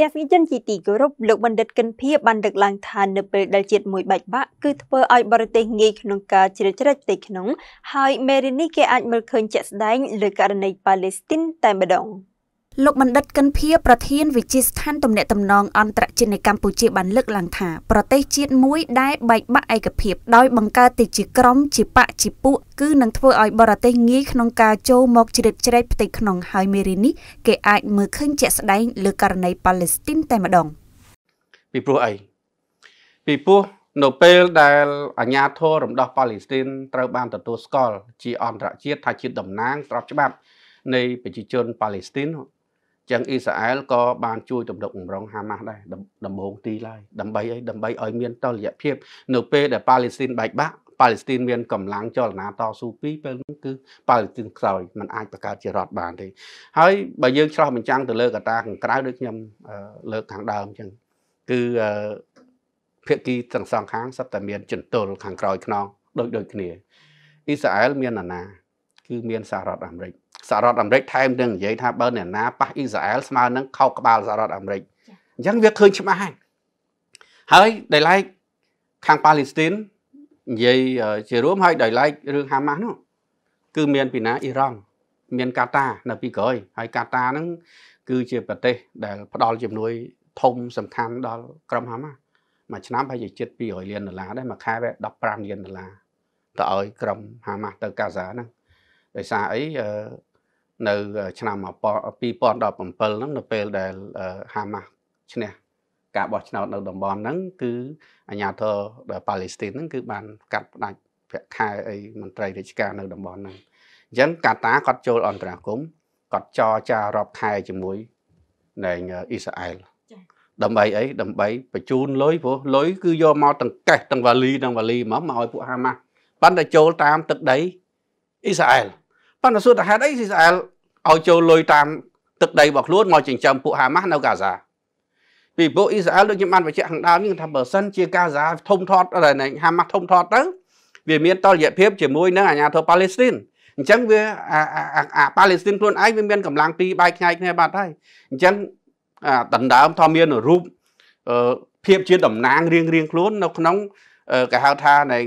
ទស្សនិកជនជាទីគោរពលោកបណ្ឌិតកិនភៀបានលើកឡើងថានៅពេលដែលជាតិមួយបែកបាក់គឺធ្វើឲ្យបរទេសងាយក្នុងការជ្រៀតជ្រែកផ្ទៃក្នុងហើយមេរៀននេះគេអាចមើលឃើញជាក់ស្ដែងលើករណីប៉ាឡេស្ទីនតែម្ដង។លោកបណ្ឌិតកិនភៀប្រធានវិជាស្ថានទំនាក់ទំនងអន្តរជាតិនៅកម្ពុជាបានលើកឡើងថាប្រទេសជាតិមួយដែលបែកបាក់ឯកភាពដោយបង្កើតទៅជាក្រុមជាបកជាពួកគឺនឹងធ្វើឲ្យបរទេសងាយក្នុងការចូលមកជ្រៀតជ្រែកផ្ទៃក្នុង ហើយមេរៀននេះគេអាចមើលឃើញជាក់ស្ដែង លើករណីប៉ាឡេស្ទីនតែម្ដងពីព្រោះអីពីព្រោះនៅពេលដែលអាញាធររំដោះប៉ាឡេស្ទីន ត្រូវបានទទួលស្គាល់ជាអន្តរជាតិថាជាតំណាងស្របច្បាប់នៃប្រជាជនប៉ាឡេស្ទីនចឹងអ៊ីស្រាអែលក៏បានជួយទំនុកបំរុងហាម៉ាស់ដែរដំបូងទីឡើយដើម្បីអីដើម្បីឲ្យមាន តលយៈភាពនៅពេលដែលប៉ាឡេស្ទីនបែកបាក់ប៉ាឡេស្ទីនមានកម្លាំងចលនាតស៊ូពីរពេលនោះគឺប៉ាឡេស្ទីនក្រោយมันអាចបង្កើតជារដ្ឋបានទេហើយបើយើងឆ្លោះបញ្ចាំងទៅលើកត្តាខាងក្រៅដូចខ្ញុំលើកខាងដើមចឹងគឺភាគីទាំងសងខាងសពតែមាន ចន្ទុលខាងក្រោយខ្នងដូចដូចគ្នាអ៊ីស្រាអែលមានអាណាគឺមានសហរដ្ឋអាមេរិកសហរដ្ឋអាមេរិកថែមទាំងនិយាយថាបើអ្នកណាប៉ះអ៊ីស្រាអែលស្មើនឹងខោកក្បាលសហរដ្ឋអាមេរិកអញ្ចឹងវាឃើញច្បាស់ហើយហើយដែលឡែកខាងប៉ាឡេស្ទីននិយាយជារួមហើយដោយឡែករឿងហាម៉ាស់នោះគឺមានពីណាអ៊ីរ៉ង់មានកាតានៅពីក្រោយហើយកាតាហ្នឹងគឺជាប្រទេស ដែលផ្ដល់ជំនួយ ធំសំខាន់ដល់ក្រុមហាម៉ាស់មួយឆ្នាំប្រហែលជាជិត200លានដុល្លារដែរមួយខែវា15លានដុល្លារទៅឲ្យក្រុមហាម៉ាស់ទៅកាហ្សាហ្នឹងដោយសារអីនៅឆ្នាំ2017ហ្នឹងនៅពេលដែលហាម៉ាស់ឈ្នះការបោះឆ្នោតនៅតំបន់ហ្នឹងគឺអាញាធរប៉ាឡេស្ទីនហ្នឹងគឺបាន កាត់ផ្ដាច់ប្រាក់ខែអីមន្ត្រីរាជការនៅតំបន់ហ្នឹងអញ្ចឹងកាតាគាត់ចូលអន្តរាគមគាត់ចរចារាប់ខែជាមួយនឹងអ៊ីស្រាអែលដើម្បីអីដើម្បីបញ្ជូនលុយព្រោះលុយគឺយកមកទាំងកេះទាំងវ៉ាលីទាំងវ៉ាលីមកមកឲ្យពួកហាម៉ាស់ប៉ុន្តែចូលតាមទឹកដីអ៊ីស្រាអែលប៉ុន្តែសួរថាហេតុអីអ៊ីស្រាអែលឲ្យចូលលុយតាមទឹកដីរបស់ខ្លួនមកចិញ្ចឹមពួកហាម៉ាស់នៅកាហ្សាពីពួកអ៊ីស្រាអែលដូចខ្ញុំបានបញ្ជាក់ខាងដើមនេះថាបើសិនជាកាហ្សាធំថត់ដល់ហាម៉ាស់ធំថត់ទៅវាមានតលយៈភាពជាមួយនឹងអាញាធិបតេយ្យប៉ាឡេស្ទីនអញ្ចឹងវាអាប៉ាឡេស្ទីនខ្លួនឯងវាមានកម្លាំងពីរបែកខ្ញែកគ្នាបាត់ហើយអញ្ចឹងដណ្ដើមថាមានរូបភាពជាតំណាងរៀងរៀងខ្លួននៅក្នុងគេហៅថានៃ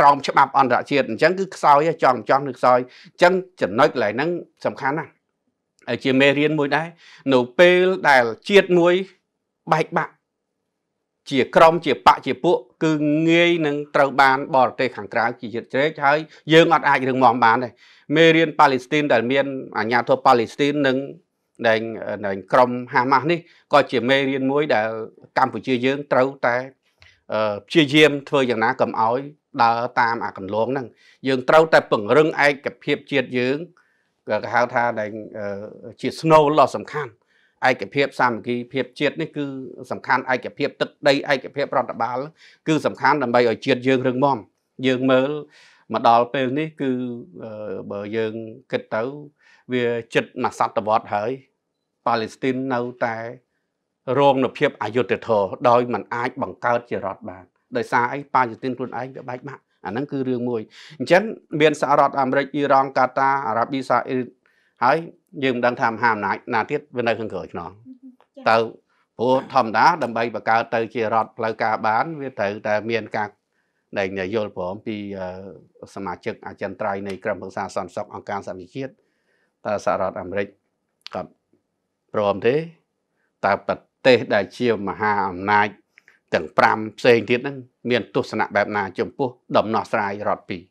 ក្រមច្បាប់អន្តរជាតិអញ្ចឹងគឺខ្សោយចង់ចង់នឹងខ្សោយអញ្ចឹងចំណុចកន្លែងហ្នឹងសំខាន់ណាស់ជាមេរៀនមួយដែរនៅពេលដែលជាតិមួយបែកបាក់ជាក្រមជាបកជាពួកគឺងាយនឹងត្រូវបានបរទេសខាងក្រៅជាយឹកជ្រែកហើយយើងអត់អាចរឹងមាំបានទេមេរៀនប៉ាឡេស្ទីនដែលមានអាញាធិបតេយ្យប៉ាឡេស្ទីននិងដែលក្រមហាម៉ាស់នេះក៏ជាមេរៀនមួយដែល កម្ពុជាយើងត្រូវតែព្យាយាមធ្វើយ៉ាងណាកុំឲ្យដើរតាមអាកន្លងហ្នឹងយើងត្រូវតែពង្រឹងឯកភាពជាតិយើងគេហៅថាដែលជាស្នូលដ៏សំខាន់ឯកភាពសាមគ្គីភាពជាតិនេះគឺសំខាន់ឯកភាពទឹកដីឯកភាពរដ្ឋបាល គឺសំខាន់ដើម្បីឲ្យជាតិយើងរឹងមាំយើងមើលមកដល់ពេលនេះគឺបើយើងគិតទៅវាចិត្តមួយសតវត្សហើយប៉ាឡេស្ទីននៅតែរងនូវភាពអយុត្តិធម៌ដោយมันអាចបង្កើតជារដ្ឋបានដោយសារអីប៉ាយទីនខ្លួនឯងវាបែកបាក់អាហ្នឹងគឺរឿងមួយអញ្ចឹងមានសហរដ្ឋអាមេរិកអ៊ីរ៉ង់កាតាអារ៉ាប៊ីសាអ៊ីហើយ យើងមិនដឹងថាមហាអំណាចណាទៀតវានៅខាងក្រោយខ្នងទៅព្រោះធម្មតាដើម្បីបង្កើតទៅជារដ្ឋផ្លូវការបាន វាត្រូវតែមានការដែលយល់ព្រមពីសមាជិកអចិន្ត្រៃយ៍នៃក្រុមប្រឹក្សាសន្តិសុខអង្គការសហវិជាតិតើសហរដ្ឋអាមេរិកគាត់ព្រមទេតើប្រទេសដែលជាមហាអំណាចទាំង5ផ្សេងទៀតហ្នឹងមានទស្សនៈបែបណាចំពោះដំណោះស្រាយរដ្ឋពីរ